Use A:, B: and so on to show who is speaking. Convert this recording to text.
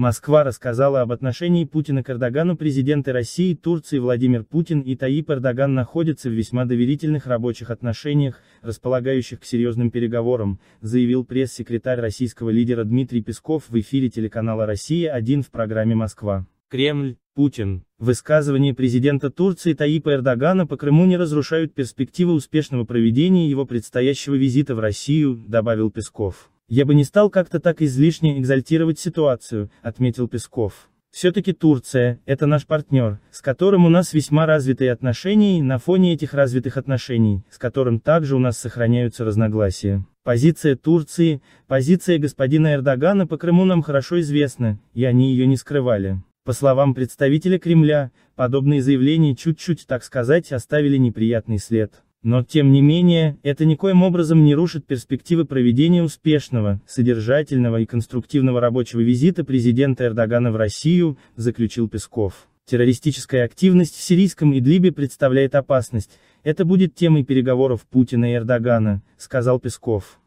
A: Москва рассказала об отношении Путина к Эрдогану президенты России и Турции Владимир Путин и Таип Эрдоган находятся в весьма доверительных рабочих отношениях, располагающих к серьезным переговорам, заявил пресс-секретарь российского лидера Дмитрий Песков в эфире телеканала «Россия-1» в программе «Москва». Кремль, Путин. Высказывания президента Турции Таипа Эрдогана по Крыму не разрушают перспективы успешного проведения его предстоящего визита в Россию, добавил Песков. Я бы не стал как-то так излишне экзальтировать ситуацию, отметил Песков. Все-таки Турция – это наш партнер, с которым у нас весьма развитые отношения и на фоне этих развитых отношений, с которым также у нас сохраняются разногласия. Позиция Турции, позиция господина Эрдогана по Крыму нам хорошо известна, и они ее не скрывали. По словам представителя Кремля, подобные заявления чуть-чуть, так сказать, оставили неприятный след. Но, тем не менее, это никоим образом не рушит перспективы проведения успешного, содержательного и конструктивного рабочего визита президента Эрдогана в Россию, заключил Песков. Террористическая активность в сирийском Идлибе представляет опасность, это будет темой переговоров Путина и Эрдогана, сказал Песков.